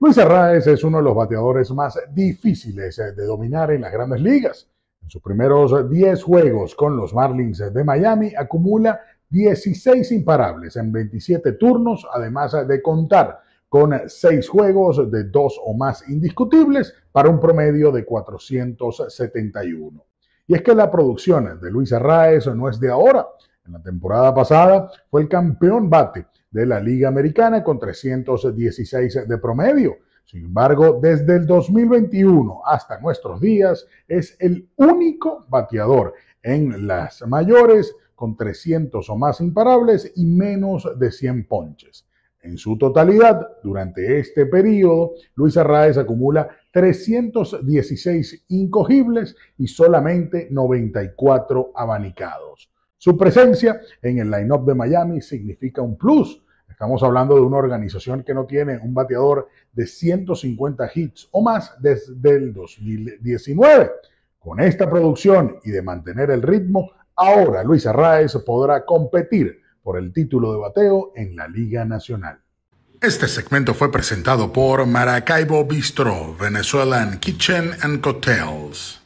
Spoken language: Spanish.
Luis Arraez es uno de los bateadores más difíciles eh, de dominar en las grandes ligas. En sus primeros 10 juegos con los Marlins de Miami acumula 16 imparables en 27 turnos, además de contar con 6 juegos de 2 o más indiscutibles para un promedio de 471. Y es que la producción de Luis Arraez no es de ahora. En la temporada pasada fue el campeón bate de la Liga Americana con 316 de promedio. Sin embargo, desde el 2021 hasta nuestros días es el único bateador en las mayores con 300 o más imparables y menos de 100 ponches. En su totalidad, durante este periodo, Luis Arraez acumula 316 incogibles y solamente 94 abanicados. Su presencia en el line-up de Miami significa un plus. Estamos hablando de una organización que no tiene un bateador de 150 hits o más desde el 2019. Con esta producción y de mantener el ritmo, ahora Luis Arraez podrá competir por el título de bateo en la Liga Nacional. Este segmento fue presentado por Maracaibo Bistro, Venezuelan Kitchen and Cocktails.